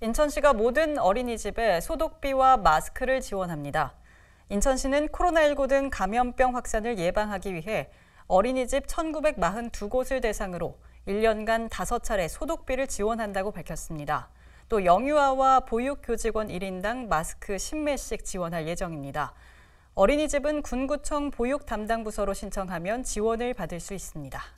인천시가 모든 어린이집에 소독비와 마스크를 지원합니다. 인천시는 코로나19 등 감염병 확산을 예방하기 위해 어린이집 1,942곳을 대상으로 1년간 5차례 소독비를 지원한다고 밝혔습니다. 또 영유아와 보육교직원 1인당 마스크 10매씩 지원할 예정입니다. 어린이집은 군구청 보육 담당 부서로 신청하면 지원을 받을 수 있습니다.